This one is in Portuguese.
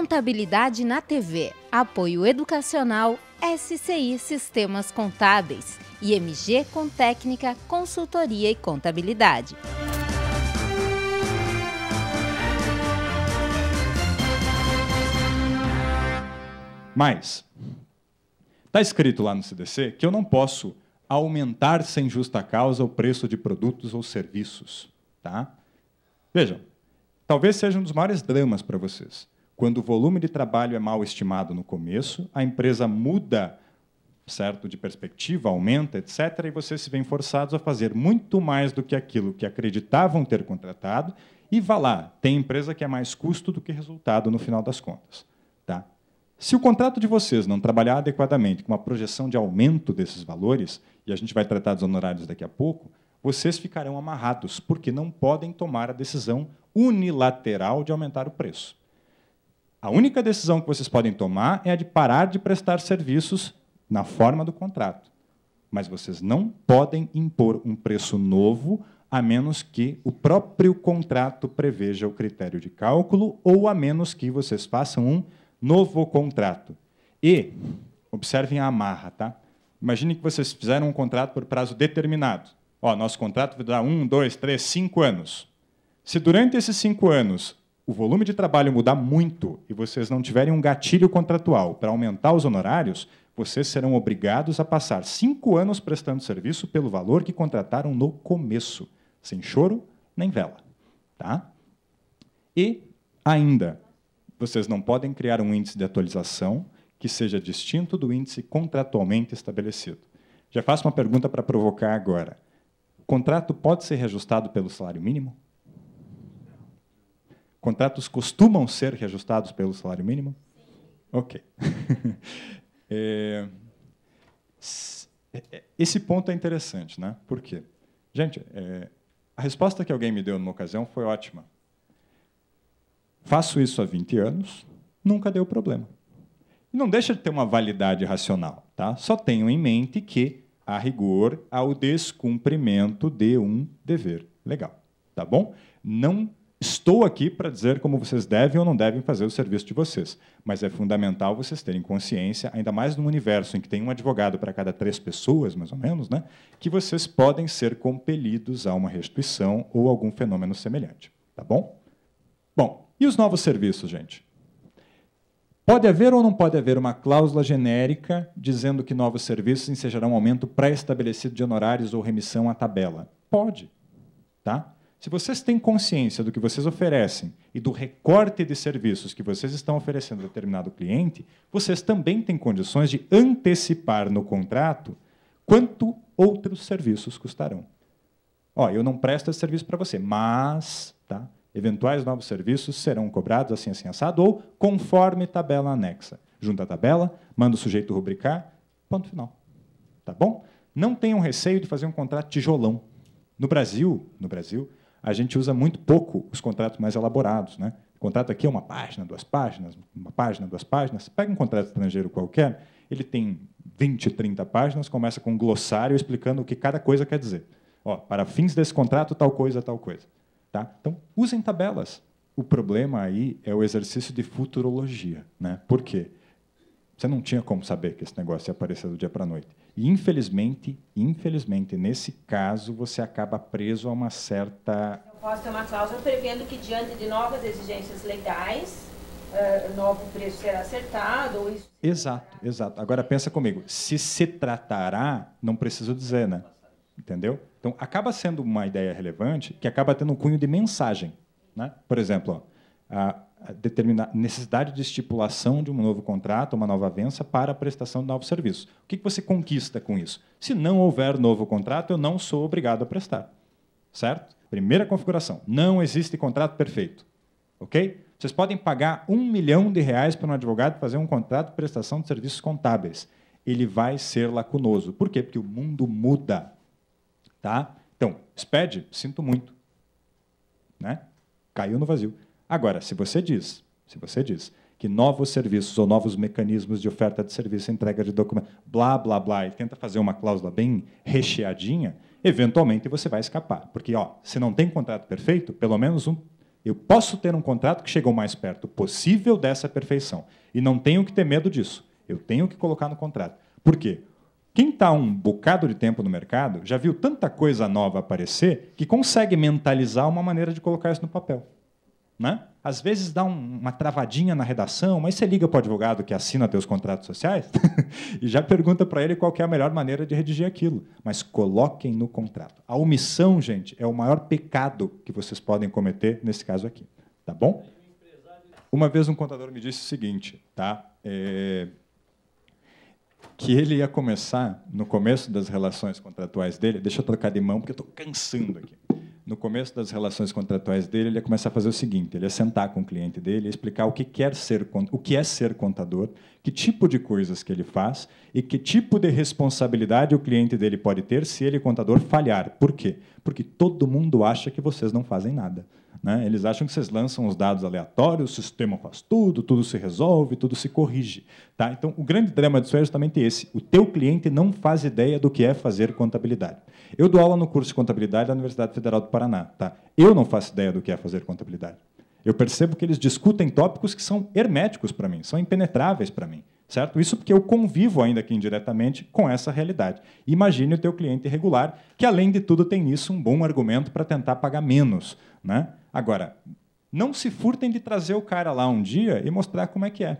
Contabilidade na TV. Apoio Educacional SCI Sistemas Contábeis IMG com técnica, Consultoria e Contabilidade. Mas está escrito lá no CDC que eu não posso aumentar sem justa causa o preço de produtos ou serviços, tá? Vejam, talvez seja um dos maiores dramas para vocês. Quando o volume de trabalho é mal estimado no começo, a empresa muda certo de perspectiva, aumenta, etc., e vocês se veem forçados a fazer muito mais do que aquilo que acreditavam ter contratado. E vá lá, tem empresa que é mais custo do que resultado no final das contas. Tá? Se o contrato de vocês não trabalhar adequadamente com uma projeção de aumento desses valores, e a gente vai tratar dos honorários daqui a pouco, vocês ficarão amarrados, porque não podem tomar a decisão unilateral de aumentar o preço. A única decisão que vocês podem tomar é a de parar de prestar serviços na forma do contrato. Mas vocês não podem impor um preço novo a menos que o próprio contrato preveja o critério de cálculo ou a menos que vocês façam um novo contrato. E observem a amarra, tá? Imagine que vocês fizeram um contrato por prazo determinado. Ó, nosso contrato vai durar um, dois, três, cinco anos. Se durante esses cinco anos o volume de trabalho mudar muito e vocês não tiverem um gatilho contratual para aumentar os honorários, vocês serão obrigados a passar cinco anos prestando serviço pelo valor que contrataram no começo, sem choro nem vela. Tá? E, ainda, vocês não podem criar um índice de atualização que seja distinto do índice contratualmente estabelecido. Já faço uma pergunta para provocar agora. O contrato pode ser reajustado pelo salário mínimo? Contratos costumam ser reajustados pelo salário mínimo? Sim. Ok. É, é, é, esse ponto é interessante, né? Por quê? Gente, é, a resposta que alguém me deu numa ocasião foi ótima. Faço isso há 20 anos, nunca deu problema. E não deixa de ter uma validade racional, tá? Só tenho em mente que, a rigor, há o descumprimento de um dever legal, tá bom? Não Estou aqui para dizer como vocês devem ou não devem fazer o serviço de vocês, mas é fundamental vocês terem consciência, ainda mais num universo em que tem um advogado para cada três pessoas, mais ou menos, né, que vocês podem ser compelidos a uma restituição ou algum fenômeno semelhante. Tá bom? Bom, e os novos serviços, gente? Pode haver ou não pode haver uma cláusula genérica dizendo que novos serviços ensejarão aumento pré-estabelecido de honorários ou remissão à tabela? Pode. Tá? Se vocês têm consciência do que vocês oferecem e do recorte de serviços que vocês estão oferecendo a determinado cliente, vocês também têm condições de antecipar no contrato quanto outros serviços custarão. Ó, eu não presto esse serviço para você, mas, tá? Eventuais novos serviços serão cobrados assim assim assado ou conforme tabela anexa. Junta a tabela, manda o sujeito rubricar, ponto final. Tá bom? Não tenham receio de fazer um contrato tijolão. No Brasil, no Brasil, a gente usa muito pouco os contratos mais elaborados. Né? O contrato aqui é uma página, duas páginas, uma página, duas páginas. Você pega um contrato estrangeiro qualquer, ele tem 20, 30 páginas, começa com um glossário explicando o que cada coisa quer dizer. Ó, para fins desse contrato, tal coisa, tal coisa. Tá? Então, usem tabelas. O problema aí é o exercício de futurologia. Né? Por quê? Você não tinha como saber que esse negócio ia aparecer do dia para a noite. E, infelizmente, infelizmente, nesse caso, você acaba preso a uma certa... Eu posso ter uma cláusula prevendo que, diante de novas exigências legais, uh, novo preço será acertado ou isso... Exato, exato. Agora, pensa comigo. Se se tratará, não preciso dizer, né? Entendeu? Então, acaba sendo uma ideia relevante que acaba tendo um cunho de mensagem. Né? Por exemplo, a determinar necessidade de estipulação de um novo contrato, uma nova avença para a prestação de novos serviços. O que você conquista com isso? Se não houver novo contrato, eu não sou obrigado a prestar, certo? Primeira configuração: não existe contrato perfeito, ok? Vocês podem pagar um milhão de reais para um advogado fazer um contrato de prestação de serviços contábeis. Ele vai ser lacunoso. Por quê? Porque o mundo muda, tá? Então, SPED, sinto muito, né? Caiu no vazio. Agora, se você diz, se você diz que novos serviços ou novos mecanismos de oferta de serviço, entrega de documento, blá, blá, blá, e tenta fazer uma cláusula bem recheadinha, eventualmente você vai escapar. Porque, ó, se não tem contrato perfeito, pelo menos um. Eu posso ter um contrato que chegou o mais perto possível dessa perfeição. E não tenho que ter medo disso. Eu tenho que colocar no contrato. Por quê? Quem está um bocado de tempo no mercado já viu tanta coisa nova aparecer que consegue mentalizar uma maneira de colocar isso no papel. Né? Às vezes dá um, uma travadinha na redação, mas você liga para o advogado que assina teus contratos sociais e já pergunta para ele qual é a melhor maneira de redigir aquilo. Mas coloquem no contrato. A omissão, gente, é o maior pecado que vocês podem cometer nesse caso aqui. Tá bom? Uma vez um contador me disse o seguinte, tá? É... que ele ia começar no começo das relações contratuais dele. Deixa eu trocar de mão porque eu estou cansando aqui no começo das relações contratuais dele, ele ia começar a fazer o seguinte: ele ia sentar com o cliente dele, ia explicar o que quer ser, o que é ser contador, que tipo de coisas que ele faz e que tipo de responsabilidade o cliente dele pode ter se ele contador falhar. Por quê? Porque todo mundo acha que vocês não fazem nada. Né? Eles acham que vocês lançam os dados aleatórios, o sistema faz tudo, tudo se resolve, tudo se corrige. Tá? Então, o grande drama disso é justamente esse. O teu cliente não faz ideia do que é fazer contabilidade. Eu dou aula no curso de contabilidade da Universidade Federal do Paraná. Tá? Eu não faço ideia do que é fazer contabilidade. Eu percebo que eles discutem tópicos que são herméticos para mim, são impenetráveis para mim. Certo? Isso porque eu convivo ainda aqui indiretamente com essa realidade. Imagine o teu cliente regular, que além de tudo tem nisso um bom argumento para tentar pagar menos, né? Agora, não se furtem de trazer o cara lá um dia e mostrar como é que é.